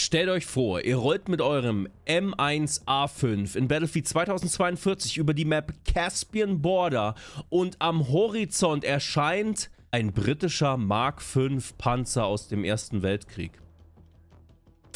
Stellt euch vor, ihr rollt mit eurem M1A5 in Battlefield 2042 über die Map Caspian Border und am Horizont erscheint ein britischer Mark V Panzer aus dem Ersten Weltkrieg.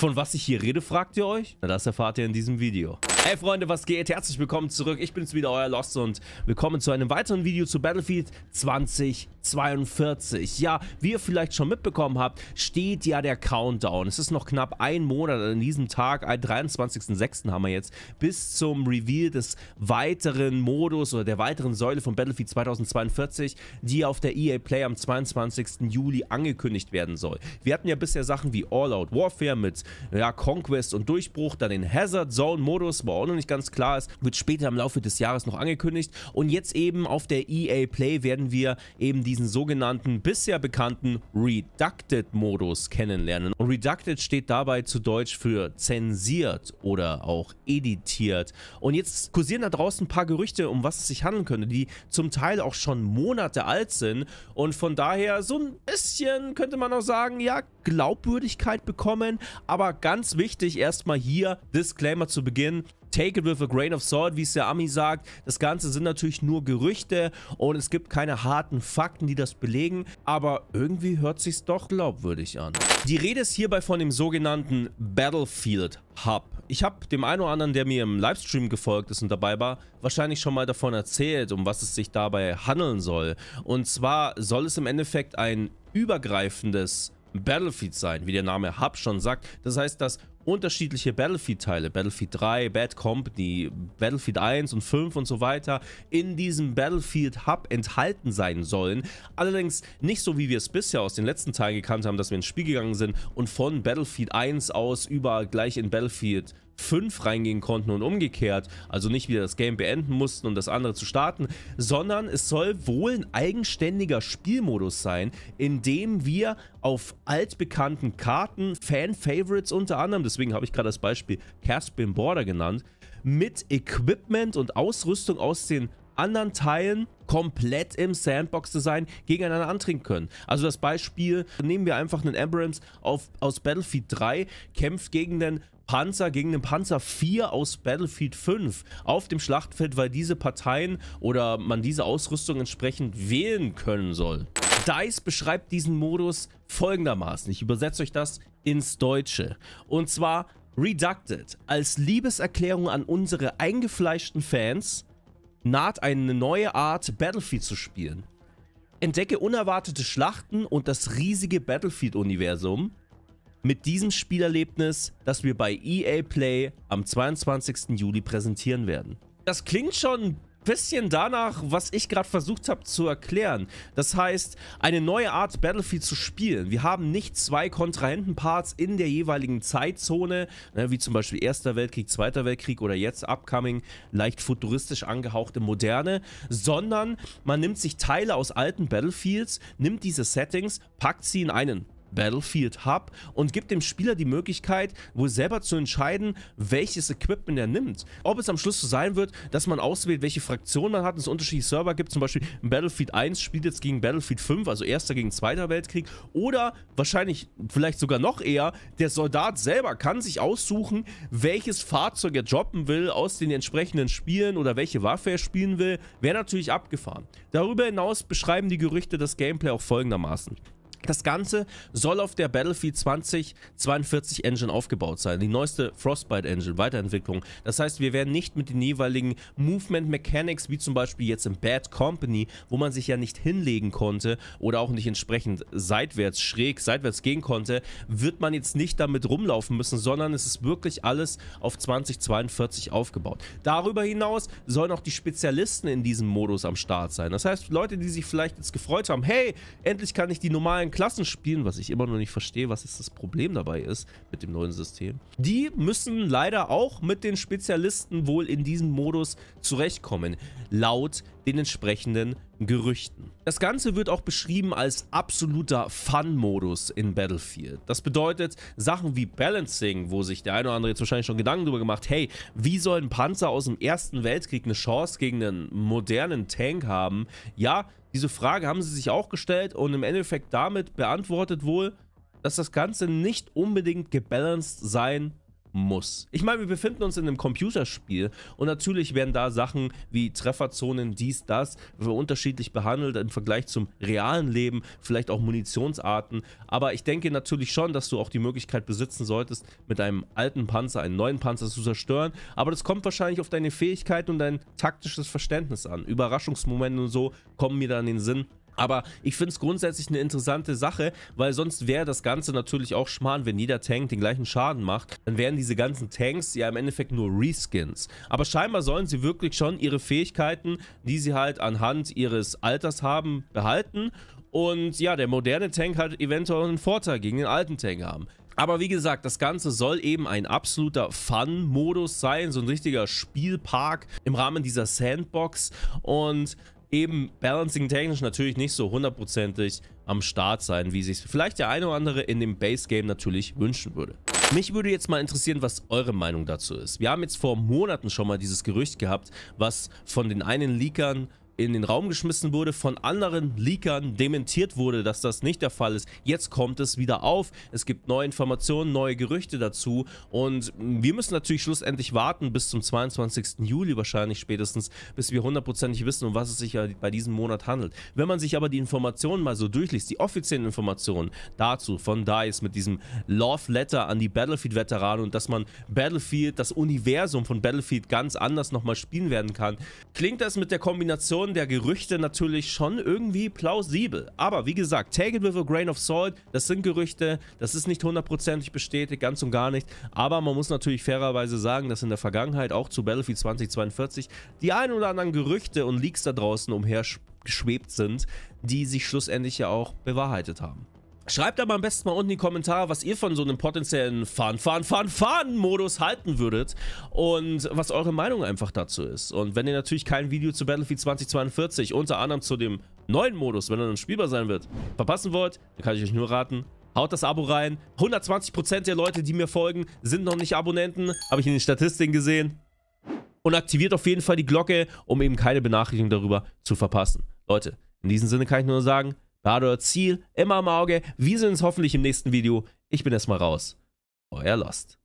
Von was ich hier rede, fragt ihr euch? Na, das erfahrt ihr in diesem Video. Hey Freunde, was geht? Herzlich willkommen zurück. Ich bin's wieder, euer Lost und willkommen zu einem weiteren Video zu Battlefield 2042. Ja, wie ihr vielleicht schon mitbekommen habt, steht ja der Countdown. Es ist noch knapp ein Monat an diesem Tag, 23.06. haben wir jetzt, bis zum Reveal des weiteren Modus oder der weiteren Säule von Battlefield 2042, die auf der EA Play am 22. Juli angekündigt werden soll. Wir hatten ja bisher Sachen wie All Out Warfare mit ja, Conquest und Durchbruch, dann den Hazard Zone Modus, wo auch noch nicht ganz klar ist, wird später im Laufe des Jahres noch angekündigt und jetzt eben auf der EA Play werden wir eben diesen sogenannten bisher bekannten Reducted Modus kennenlernen. Und Reducted steht dabei zu Deutsch für zensiert oder auch editiert. Und jetzt kursieren da draußen ein paar Gerüchte, um was es sich handeln könnte, die zum Teil auch schon Monate alt sind und von daher so ein bisschen könnte man auch sagen, ja, Glaubwürdigkeit bekommen. Aber ganz wichtig, erstmal hier Disclaimer zu Beginn. Take it with a grain of salt, wie es der Ami sagt. Das Ganze sind natürlich nur Gerüchte und es gibt keine harten Fakten, die das belegen, aber irgendwie hört sich's doch glaubwürdig an. Die Rede ist hierbei von dem sogenannten Battlefield Hub. Ich habe dem einen oder anderen, der mir im Livestream gefolgt ist und dabei war, wahrscheinlich schon mal davon erzählt, um was es sich dabei handeln soll. Und zwar soll es im Endeffekt ein übergreifendes Battlefield sein, wie der Name Hub schon sagt. Das heißt, dass unterschiedliche Battlefield-Teile, Battlefield 3, Bad Company, Battlefield 1 und 5 und so weiter, in diesem Battlefield Hub enthalten sein sollen. Allerdings nicht so, wie wir es bisher aus den letzten Teilen gekannt haben, dass wir ins Spiel gegangen sind und von Battlefield 1 aus über gleich in Battlefield 5 reingehen konnten und umgekehrt, also nicht wieder das Game beenden mussten, um das andere zu starten, sondern es soll wohl ein eigenständiger Spielmodus sein, in dem wir auf altbekannten Karten, Fan-Favorites unter anderem, deswegen habe ich gerade das Beispiel Caspian Border genannt, mit Equipment und Ausrüstung aus den anderen Teilen komplett im Sandbox-Design gegeneinander antrinken können. Also das Beispiel, nehmen wir einfach einen Abrams auf, aus Battlefield 3, kämpft gegen den Panzer gegen den Panzer 4 aus Battlefield 5 auf dem Schlachtfeld, weil diese Parteien oder man diese Ausrüstung entsprechend wählen können soll. DICE beschreibt diesen Modus folgendermaßen. Ich übersetze euch das ins Deutsche. Und zwar Reducted als Liebeserklärung an unsere eingefleischten Fans – naht eine neue Art, Battlefield zu spielen. Entdecke unerwartete Schlachten und das riesige Battlefield-Universum mit diesem Spielerlebnis, das wir bei EA Play am 22. Juli präsentieren werden. Das klingt schon bisschen danach, was ich gerade versucht habe zu erklären. Das heißt, eine neue Art Battlefield zu spielen. Wir haben nicht zwei Kontrahentenparts in der jeweiligen Zeitzone, ne, wie zum Beispiel Erster Weltkrieg, Zweiter Weltkrieg oder jetzt Upcoming, leicht futuristisch angehauchte Moderne, sondern man nimmt sich Teile aus alten Battlefields, nimmt diese Settings, packt sie in einen Battlefield Hub und gibt dem Spieler die Möglichkeit, wohl selber zu entscheiden, welches Equipment er nimmt. Ob es am Schluss so sein wird, dass man auswählt, welche Fraktion man hat und es unterschiedliche Server gibt, zum Beispiel Battlefield 1 spielt jetzt gegen Battlefield 5, also erster gegen zweiter Weltkrieg oder wahrscheinlich vielleicht sogar noch eher, der Soldat selber kann sich aussuchen, welches Fahrzeug er droppen will aus den entsprechenden Spielen oder welche Waffe er spielen will, wäre natürlich abgefahren. Darüber hinaus beschreiben die Gerüchte das Gameplay auch folgendermaßen. Das Ganze soll auf der Battlefield 2042 Engine aufgebaut sein, die neueste Frostbite Engine, Weiterentwicklung. Das heißt, wir werden nicht mit den jeweiligen Movement Mechanics, wie zum Beispiel jetzt im Bad Company, wo man sich ja nicht hinlegen konnte oder auch nicht entsprechend seitwärts, schräg, seitwärts gehen konnte, wird man jetzt nicht damit rumlaufen müssen, sondern es ist wirklich alles auf 2042 aufgebaut. Darüber hinaus sollen auch die Spezialisten in diesem Modus am Start sein. Das heißt, Leute, die sich vielleicht jetzt gefreut haben, hey, endlich kann ich die normalen Klassenspielen, was ich immer noch nicht verstehe, was jetzt das Problem dabei ist mit dem neuen System, die müssen leider auch mit den Spezialisten wohl in diesem Modus zurechtkommen, laut den entsprechenden Gerüchten. Das Ganze wird auch beschrieben als absoluter Fun-Modus in Battlefield. Das bedeutet, Sachen wie Balancing, wo sich der eine oder andere jetzt wahrscheinlich schon Gedanken darüber gemacht, hey, wie soll ein Panzer aus dem Ersten Weltkrieg eine Chance gegen einen modernen Tank haben? Ja, diese Frage haben sie sich auch gestellt und im Endeffekt damit beantwortet wohl, dass das Ganze nicht unbedingt gebalanced sein muss. Ich meine, wir befinden uns in einem Computerspiel und natürlich werden da Sachen wie Trefferzonen, dies, das, unterschiedlich behandelt im Vergleich zum realen Leben, vielleicht auch Munitionsarten. Aber ich denke natürlich schon, dass du auch die Möglichkeit besitzen solltest, mit einem alten Panzer einen neuen Panzer zu zerstören. Aber das kommt wahrscheinlich auf deine Fähigkeit und dein taktisches Verständnis an. Überraschungsmomente und so kommen mir da in den Sinn. Aber ich finde es grundsätzlich eine interessante Sache, weil sonst wäre das Ganze natürlich auch Schmarrn, wenn jeder Tank den gleichen Schaden macht. Dann wären diese ganzen Tanks ja im Endeffekt nur Reskins. Aber scheinbar sollen sie wirklich schon ihre Fähigkeiten, die sie halt anhand ihres Alters haben, behalten. Und ja, der moderne Tank hat eventuell einen Vorteil gegen den alten Tank haben. Aber wie gesagt, das Ganze soll eben ein absoluter Fun-Modus sein, so ein richtiger Spielpark im Rahmen dieser Sandbox. Und eben balancing-technisch natürlich nicht so hundertprozentig am Start sein, wie sich vielleicht der eine oder andere in dem Base-Game natürlich wünschen würde. Mich würde jetzt mal interessieren, was eure Meinung dazu ist. Wir haben jetzt vor Monaten schon mal dieses Gerücht gehabt, was von den einen Leakern in den Raum geschmissen wurde, von anderen Leakern dementiert wurde, dass das nicht der Fall ist. Jetzt kommt es wieder auf. Es gibt neue Informationen, neue Gerüchte dazu und wir müssen natürlich schlussendlich warten bis zum 22. Juli wahrscheinlich spätestens, bis wir hundertprozentig wissen, um was es sich bei diesem Monat handelt. Wenn man sich aber die Informationen mal so durchliest, die offiziellen Informationen dazu von DICE mit diesem Love Letter an die Battlefield-Veteranen und dass man Battlefield, das Universum von Battlefield ganz anders nochmal spielen werden kann, klingt das mit der Kombination der Gerüchte natürlich schon irgendwie plausibel. Aber wie gesagt, take it with a grain of salt. Das sind Gerüchte, das ist nicht hundertprozentig bestätigt, ganz und gar nicht. Aber man muss natürlich fairerweise sagen, dass in der Vergangenheit auch zu Battlefield 2042 die ein oder anderen Gerüchte und Leaks da draußen umher geschwebt sind, die sich schlussendlich ja auch bewahrheitet haben. Schreibt aber am besten mal unten in die Kommentare, was ihr von so einem potenziellen Fahren, Fahren, Fahren, fahren modus halten würdet und was eure Meinung einfach dazu ist. Und wenn ihr natürlich kein Video zu Battlefield 2042, unter anderem zu dem neuen Modus, wenn er dann spielbar sein wird, verpassen wollt, dann kann ich euch nur raten, haut das Abo rein. 120% der Leute, die mir folgen, sind noch nicht Abonnenten, habe ich in den Statistiken gesehen. Und aktiviert auf jeden Fall die Glocke, um eben keine Benachrichtigung darüber zu verpassen. Leute, in diesem Sinne kann ich nur sagen, Rador Ziel immer im Auge. Wir sehen uns hoffentlich im nächsten Video. Ich bin erstmal raus. Euer Lost.